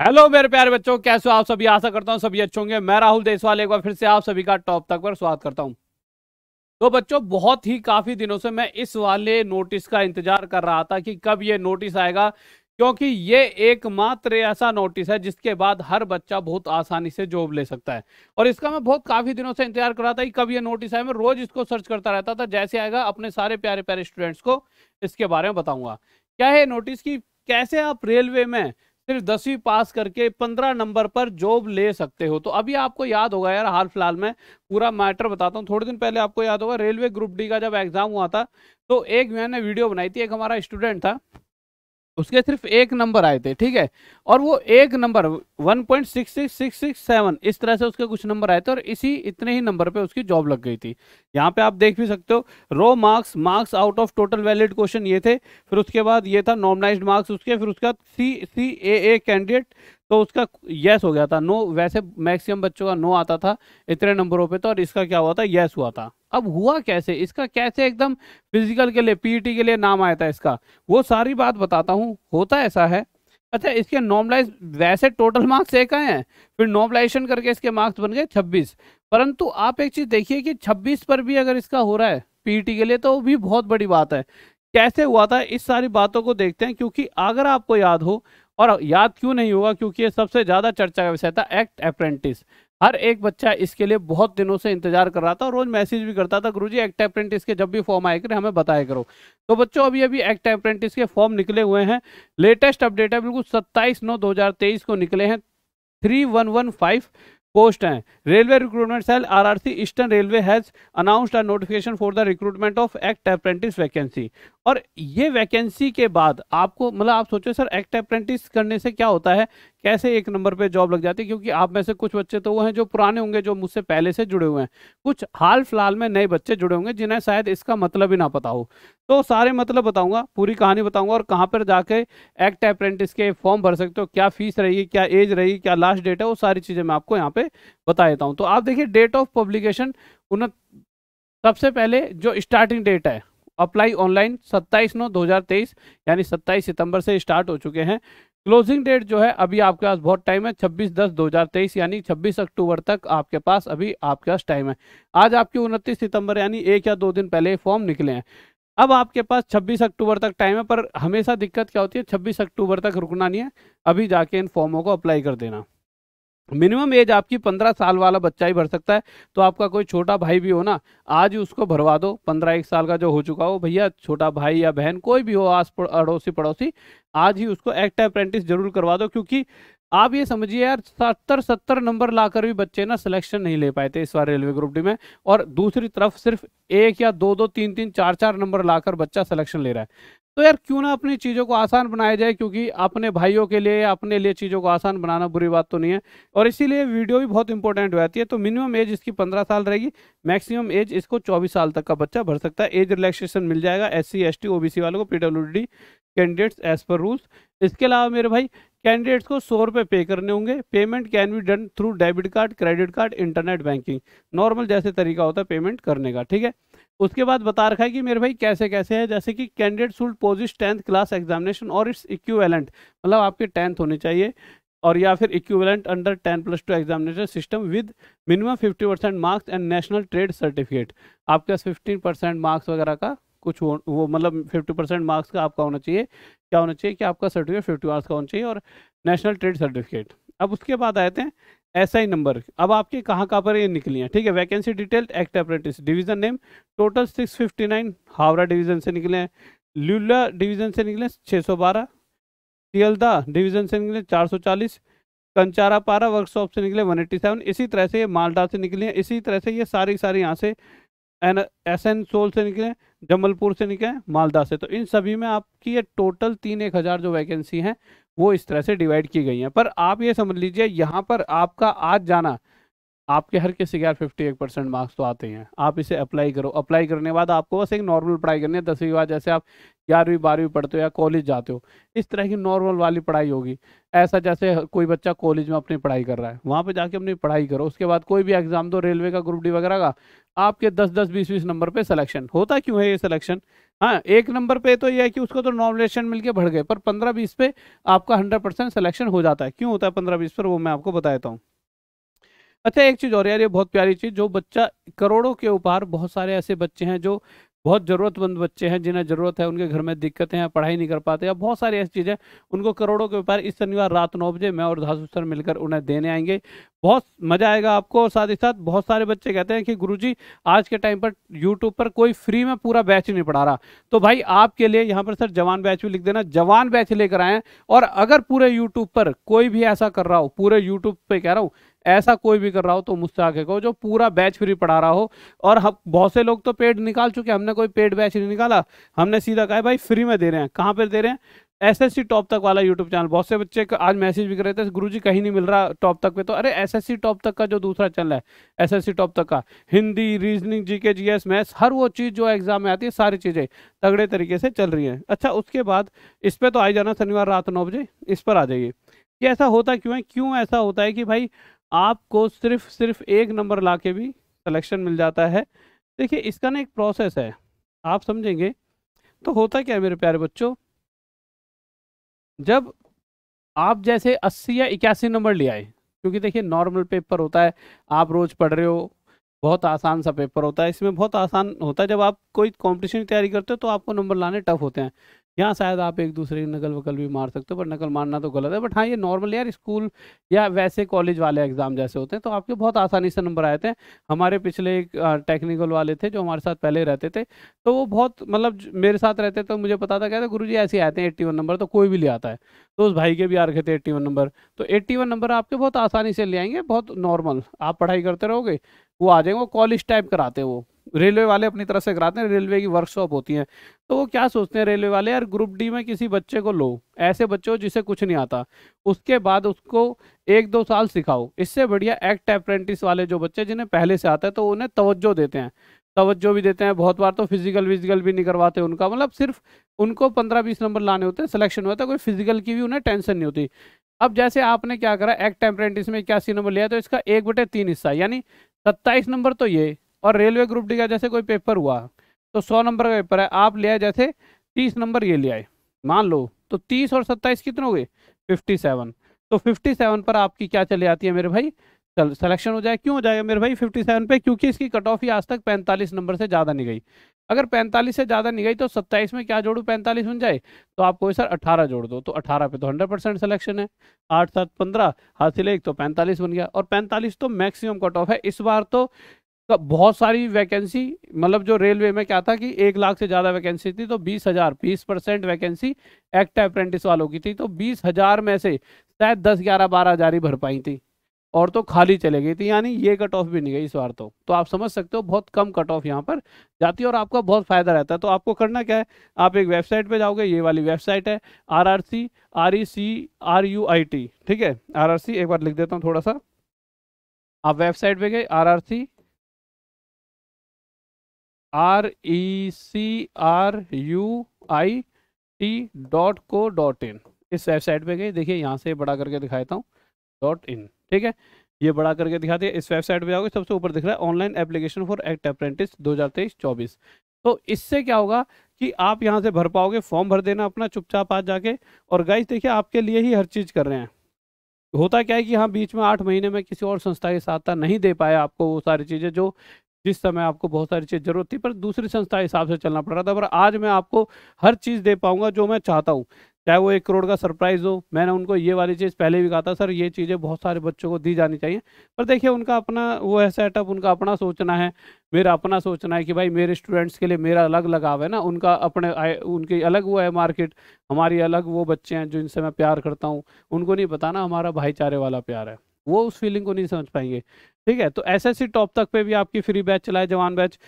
hello मेरे प्यारे बच्चों कैसे हो आप सभी आशा करता हूँ सभी अच्छे होंगे मैं राहुल देशवाल एक बार फिर से आप सभी का टॉप तक पर स्वागत करता हूँ तो बच्चों बहुत ही काफ़ी दिनों से मैं इस वाले नोटिस का इंतजार कर रहा था कि कब ये नोटिस आएगा क्योंकि ये एकमात्र ऐसा नोटिस है जिसके बाद हर बच्चा बहुत आसानी से जॉब ले सकता है और इसका मैं बहुत काफ़ी दिनों से इंतजार कर रहा था कि कब ये नोटिस आए मैं रोज़ इसको सर्च करता रहता था जैसे आएगा अपने सारे प्यारे प्यारे स्टूडेंट्स को इसके बारे में बताऊंगा क्या है नोटिस की कैसे आप रेलवे में सिर्फ दसवीं पास करके पंद्रह नंबर पर जॉब ले सकते हो तो अभी आपको याद होगा यार हाल फिलहाल में पूरा मैटर बताता हूँ थोड़े दिन पहले आपको याद होगा रेलवे ग्रुप डी का जब एग्जाम हुआ था तो एक मैंने वीडियो बनाई थी एक हमारा स्टूडेंट था उसके सिर्फ एक नंबर आए थे ठीक है और वो एक नंबर 1.66667 इस तरह से उसके कुछ नंबर आए थे और इसी इतने ही नंबर पे उसकी जॉब लग गई थी यहाँ पे आप देख भी सकते हो row marks marks out of total valid question ये थे फिर उसके बाद ये था नॉर्मलाइज मार्क्स उसके फिर उसका सी सी ए ए कैंडिडेट तो उसका यस हो गया था नो वैसे मैक्सिमम बच्चों का नो आता था इतने नंबरों पर तो और इसका क्या हुआ था यस हुआ था अब हुआ कैसे इसका कैसे एकदम फिजिकल के लिए पीटी e के लिए नाम आया था इसका वो सारी बात बताता हूँ होता ऐसा है अच्छा इसके नॉर्मलाइज वैसे टोटल मार्क्स एक आए हैं फिर नॉर्मलाइजेशन करके इसके मार्क्स बन गए छब्बीस परंतु आप एक चीज़ देखिए कि छब्बीस पर भी अगर इसका हो रहा है पीटी e के लिए तो भी बहुत बड़ी बात है कैसे हुआ था इस सारी बातों को देखते हैं क्योंकि अगर आपको याद हो और याद क्यों नहीं होगा क्योंकि ये सबसे ज़्यादा चर्चा का विषय था एक्ट अप्रेंटिस हर एक बच्चा इसके लिए बहुत दिनों से इंतजार कर रहा था रोज मैसेज भी करता था गुरुजी एक्ट अप्रेंटिस के जब भी फॉर्म आए करें हमें बताया करो तो बच्चों अभी अभी एक्ट अप्रेंटिस के फॉर्म निकले हुए हैं लेटेस्ट अपडेट है बिल्कुल सत्ताईस नौ दो को निकले हैं three one one five post हैं railway recruitment cell R eastern railway has announced a notification for the recruitment of act apprentice vacancy और ये वैकेंसी के बाद आपको मतलब आप सोचो सर एक्ट अप्रेंटिस करने से क्या होता है कैसे एक नंबर पे जॉब लग जाती है क्योंकि आप में से कुछ बच्चे तो वो हैं जो पुराने होंगे जो मुझसे पहले से जुड़े हुए हैं कुछ हाल फिलहाल में नए बच्चे जुड़े होंगे जिन्हें शायद इसका मतलब ही ना पता हो तो सारे मतलब बताऊंगा पूरी कहानी बताऊंगा और कहाँ पर जाके एक्ट अप्रेंटिस के फॉर्म भर सकते हो क्या फीस रहेगी क्या एज रहेगी क्या लास्ट डेट है वो सारी चीज़ें मैं आपको यहाँ पे बता देता हूँ तो आप देखिए डेट ऑफ पब्लिकेशन उन सबसे पहले जो स्टार्टिंग डेट है अप्लाई ऑनलाइन 27 नौ 2023 यानी 27 सितंबर से स्टार्ट हो चुके हैं क्लोजिंग डेट जो है अभी आपके पास बहुत टाइम है 26 दस 2023 यानी 26 अक्टूबर तक आपके पास अभी आपके पास टाइम है आज आपकी उनतीस सितंबर यानी एक या दो दिन पहले फॉर्म निकले हैं अब आपके पास 26 अक्टूबर तक टाइम है पर हमेशा दिक्कत क्या होती है 26 अक्टूबर तक रुकना नहीं है अभी जाके इन फॉर्मों को अप्लाई कर देना मिनिमम एज आपकी पंद्रह साल वाला बच्चा ही भर सकता है तो आपका कोई छोटा भाई भी हो ना आज ही उसको भरवा दो पंद्रह एक साल का जो हो चुका हो भैया छोटा भाई या बहन कोई भी हो आस अड़ोसी पड़ोसी आज ही उसको एक्ट अप्रेंटिस जरूर करवा दो क्योंकि आप ये समझिए यार सत्तर सत्तर नंबर लाकर भी बच्चे ना सिलेक्शन नहीं ले पाए थे इस बार रेलवे ग्रुप डी में और दूसरी तरफ सिर्फ एक या दो दो तीन तीन चार चार नंबर लाकर बच्चा सिलेक्शन ले रहा है तो यार क्यों ना अपनी चीज़ों को आसान बनाया जाए क्योंकि अपने भाइयों के लिए अपने लिए चीज़ों को आसान बनाना बुरी बात तो नहीं है और इसीलिए वीडियो भी बहुत इंपॉर्टेंट हो जाती है तो मिनिमम एज इसकी पंद्रह साल रहेगी मैक्सिमम एज इसको चौबीस साल तक का बच्चा भर सकता है एज रिलैक्सेशन मिल जाएगा S C S T O B C वालों को P W D candidates as per rules इसके अलावा मेरे भाई कैंडिडेट्स को सौ रुपये पे करने होंगे payment can be done through debit card credit card internet banking normal जैसे तरीका होता है पेमेंट करने का ठीक है उसके बाद बता रखा है कि मेरे भाई कैसे कैसे है जैसे कि candidate should possess tenth class examination और इट्स इक्वेलेंट मतलब आपके टेंथ होने चाहिए और या फिर equivalent under ten plus two examination system with minimum fifty percent marks and national trade certificate आपके पास फिफ्टीन परसेंट मार्क्स वगैरह का कुछ वो मतलब फिफ्टी परसेंट मार्क्स का आपका होना चाहिए क्या होना चाहिए कि आपका सर्टिफिकेट फिफ्टी मार्क्स का होना चाहिए और नेशनल ट्रेड सर्टिफिकेट अब उसके बाद आए थे ऐसा ही नंबर अब आपकी कहाँ कहाँ पर ये निकली है ठीक है vacancy detail act apprentice division name total 659 Howrah division से निकले हैं ल्यूला डिवीजन से निकले 612 सियलदा डिवीजन से निकले 440 कंचारापारा वर्कशॉप से निकले 187 इसी तरह से ये मालदा से निकले हैं इसी तरह से ये सारी सारी यहाँ से एन एस एन सोल से निकले जबलपुर से निकले मालदा से तो इन सभी में आपकी ये टोटल तीन एक हज़ार जो वैकेंसी हैं वो इस तरह से डिवाइड की गई हैं पर आप ये समझ लीजिए यहाँ पर आपका आज जाना आपके हर किसी के यार फिफ्टी एक परसेंट मार्क्स तो आते हैं आप इसे अप्लाई करो अप्लाई करने के बाद आपको बस एक नॉर्मल पढ़ाई करनी है दसवीं बाद जैसे आप ग्यारहवीं बारहवीं पढ़ते हो या कॉलेज जाते हो इस तरह की नॉर्मल वाली पढ़ाई होगी ऐसा जैसे कोई बच्चा कॉलेज में अपनी पढ़ाई कर रहा है वहाँ पर जाके अपनी पढ़ाई करो उसके बाद कोई भी एग्जाम दो रेलवे का ग्रुप डी वगैरह का आपके दस दस बीस बीस नंबर पर सलेक्शन होता क्यों है ये सलेक्शन हाँ एक नंबर पे तो यह है कि उसको तो नॉमिनेशन मिलके बढ़ गए पर पंद्रह बीस पे आपका हंड्रेड परसेंट सलेक्शन हो जाता है क्यों होता है पंद्रह बीस पर वो मैं आपको बता देता हूँ अच्छा एक चीज़ और यार ये बहुत प्यारी चीज़ जो बच्चा करोड़ों के उपहार बहुत सारे ऐसे बच्चे हैं जो बहुत ज़रूरतमंद बच्चे हैं जिन्हें ज़रूरत है उनके घर में दिक्कतें हैं पढ़ाई नहीं कर पाते या बहुत सारी ऐसी चीज़ें उनको करोड़ों के ऊपर इस शनिवार रात नौ बजे मैं और धासु सर मिलकर उन्हें देने आएंगे बहुत मज़ा आएगा आपको और साथ ही साथ बहुत सारे बच्चे कहते हैं कि गुरु आज के टाइम पर यूट्यूब पर कोई फ्री में पूरा बैच नहीं पढ़ा रहा तो भाई आपके लिए यहाँ पर सर जवान बैच भी लिख देना जवान बैच लेकर आएँ और अगर पूरे यूट्यूब पर कोई भी ऐसा कर रहा हो पूरे यूट्यूब पर कह रहा हूँ ऐसा कोई भी कर रहा हो तो मुझसे आके कहो जो पूरा बैच फ्री पढ़ा रहा हो और हम बहुत से लोग तो पेड निकाल चुके हमने कोई पेड बैच नहीं निकाला हमने सीधा कहा भाई फ्री में दे रहे हैं कहाँ पर दे रहे हैं एसएससी टॉप तक वाला यूट्यूब चैनल बहुत से बच्चे आज मैसेज भी कर रहे थे गुरुजी कहीं नहीं मिल रहा टॉप तक पे तो अरे एसएससी टॉप तक का जो दूसरा चैनल है एसएससी टॉप तक का Hindi reasoning GK GS maths हर वो चीज़ जो एग्जाम में आती है सारी चीज़ें तगड़े तरीके से चल रही हैं अच्छा उसके बाद इस पर तो आई जाना शनिवार रात नौ बजे इस पर आ जाइए कि ऐसा होता क्यों है क्यों ऐसा होता है कि भाई आपको सिर्फ सिर्फ एक नंबर ला के भी सलेक्शन मिल जाता है देखिए इसका ना एक प्रोसेस है आप समझेंगे तो होता क्या है मेरे प्यारे बच्चों जब आप जैसे 80 या इक्यासी नंबर ले आए क्योंकि देखिए नॉर्मल पेपर होता है आप रोज़ पढ़ रहे हो बहुत आसान सा पेपर होता है इसमें बहुत आसान होता है जब आप कोई कंपटीशन की तैयारी करते हो तो आपको नंबर लाने टफ होते हैं यहाँ शायद आप एक दूसरे की नकल वकल भी मार सकते हो पर नकल मारना तो गलत है बट हाँ ये नॉर्मल यार स्कूल या वैसे कॉलेज वाले एग्जाम जैसे होते हैं तो आपके बहुत आसानी से नंबर आए थे हमारे पिछले एक टेक्निकल वाले थे जो हमारे साथ पहले रहते थे तो वो बहुत मतलब मेरे साथ रहते तो मुझे पता था कहते गुरु जी ऐसे आते हैं एट्टी नंबर तो कोई भी ले आता है तो उस भाई के भी आ रखे थे एट्टी नंबर तो एट्टी नंबर आपके बहुत आसानी से ले आएंगे बहुत नॉर्मल आप पढ़ाई करते रहोगे वो आ जाएंगे वो कॉलेज टाइप कराते हैं वो रेलवे वाले अपनी तरफ से कराते हैं रेलवे की वर्कशॉप होती है तो वो क्या सोचते हैं रेलवे वाले यार ग्रुप डी में किसी बच्चे को लो ऐसे बच्चे हो जिसे कुछ नहीं आता उसके बाद उसको एक दो साल सिखाओ इससे बढ़िया एक्ट अप्रेंटिस वाले जो बच्चे जिन्हें पहले से आता है तो उन्हें तवज्जो देते हैं तवज्जो भी देते हैं बहुत बार तो फिजिकल विजिकल भी नहीं करवाते उनका मतलब सिर्फ उनको पंद्रह बीस नंबर लाने होते हैं सिलेक्शन होता है कोई फिजिकल की भी उन्हें टेंशन नहीं होती अब जैसे आपने क्या करा एक्ट अप्रेंटिस में इक्यासी नंबर लिया तो इसका एक बटे तीन हिस्सा यानी सत्ताईस नंबर तो ये और रेलवे ग्रुप डी का जैसे कोई पेपर हुआ तो सौ नंबर का पेपर है आप ले आए जैसे तीस नंबर ये ले आए मान लो तो तीस और सत्ताईस कितने हो गए फिफ्टी सेवन तो फिफ्टी सेवन पर आपकी क्या चली आती है मेरे भाई चल सलेक्शन हो जाए क्यों हो जाएगा मेरे भाई फिफ्टी सेवन पे क्योंकि इसकी कट ऑफ ही आज तक पैंतालीस नंबर से ज़्यादा नहीं गई अगर पैंतालीस से ज़्यादा नहीं गई तो सत्ताईस में क्या जोड़ू पैंतालीस बन जाए तो आपको सर अठारह जोड़ दो तो अठारह पे तो हंड्रेड परसेंट सिलेक्शन है आठ सात पंद्रह हासिल एक तो पैंतालीस बन गया और पैंतालीस तो मैक्सिमम कट ऑफ है इस बार तो तो बहुत सारी वैकेंसी मतलब जो रेलवे में क्या था कि एक लाख से ज़्यादा वैकेंसी थी तो बीस हज़ार बीस परसेंट वैकेंसी एक्ट अप्रेंटिस वालों की थी तो बीस हज़ार में से शायद दस ग्यारह बारह हज़ार ही भर पाई थी और तो खाली चले गई थी यानी ये कट ऑफ भी नहीं गई इस बार तो तो आप समझ सकते हो बहुत कम कट ऑफ यहाँ पर जाती है और आपका बहुत फ़ायदा रहता है तो आपको करना क्या है आप एक वेबसाइट पे जाओगे ये वाली वेबसाइट है R R C R E C R U I T ठीक है आर आर सी एक बार लिख देता हूँ थोड़ा सा आप वेबसाइट पे गए R R C R E C R U I T dot co dot in इस वेबसाइट पे गए देखिए यहाँ से बड़ा करके दिखाता हूँ डॉट इन ठीक है ये बड़ा करके दिखाते हैं इस वेबसाइट पे जाओगे सबसे ऊपर दिख रहा है online application for act apprentice दो हज़ार तेईस चौबीस तो इससे क्या होगा कि आप यहाँ से भर पाओगे फॉर्म भर देना अपना चुपचाप आ जाके और गाइस देखिए आपके लिए ही हर चीज़ कर रहे हैं होता क्या है कि हाँ बीच में आठ महीने में किसी और संस्था की सहायता नहीं दे पाया आपको वो सारी चीज़ें जो जिस समय आपको बहुत सारी चीज़ जरूरत थी पर दूसरी संस्था हिसाब से चलना पड़ रहा था पर आज मैं आपको हर चीज़ दे पाऊंगा जो मैं चाहता हूँ चाहे वो एक करोड़ का सरप्राइज़ हो मैंने उनको ये वाली चीज़ पहले भी कहा था सर ये चीज़ें बहुत सारे बच्चों को दी जानी चाहिए पर देखिए उनका अपना वो है सेटअप उनका अपना सोचना है मेरा अपना सोचना है कि भाई मेरे स्टूडेंट्स के लिए मेरा अलग लगाव है ना उनका अपने उनकी अलग वो है मार्केट हमारी अलग वो बच्चे हैं जिनसे मैं प्यार करता हूँ उनको नहीं पता ना हमारा भाईचारे वाला प्यार है वो उस फीलिंग को नहीं समझ पाएंगे ठीक है तो एस एसएससी टॉप तक पे भी आपकी फ्री बैच चलाए जवान बैच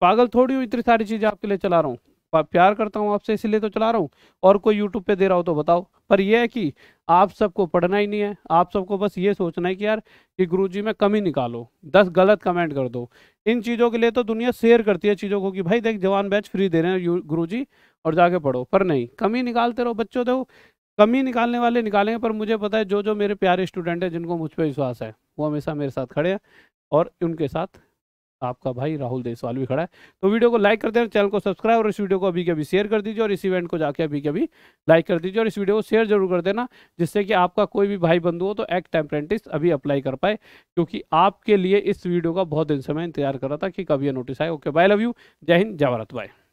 पागल थोड़ी हूँ इतनी सारी चीज़ें आपके लिए चला रहा हूँ प्यार करता हूँ आपसे इसलिए तो चला रहा हूँ और कोई यूट्यूब पे दे रहा हो तो बताओ पर यह है कि आप सबको पढ़ना ही नहीं है आप सबको बस ये सोचना है कि यार कि गुरु जी में कमी निकालो दस गलत कमेंट कर दो इन चीज़ों के लिए तो दुनिया शेयर करती है चीज़ों को कि भाई देख जवान बैच फ्री दे रहे हैं गुरु जी और जाके पढ़ो पर नहीं कमी निकालते रहो बच्चों देखो कमी निकालने वाले निकालेंगे पर मुझे पता है जो जो मेरे प्यारे स्टूडेंट हैं जिनको मुझ पर विश्वास है वो हमेशा मेरे साथ खड़े हैं और उनके साथ आपका भाई राहुल देसवाल भी खड़ा है तो वीडियो को लाइक कर देना चैनल को सब्सक्राइब और इस वीडियो को अभी के अभी शेयर कर दीजिए और इस इवेंट को जाके अभी के अभी लाइक कर दीजिए और इस वीडियो को शेयर जरूर कर देना जिससे कि आपका कोई भी भाई बंधु हो तो एक्ट टेम्परेंटिस अभी अप्लाई कर पाए क्योंकि आपके लिए इस वीडियो का बहुत दिन से मैं इंतजार कर रहा था कि कभी यह नोटिस आए ओके बाय लव यू जय हिंद जय भारत बाय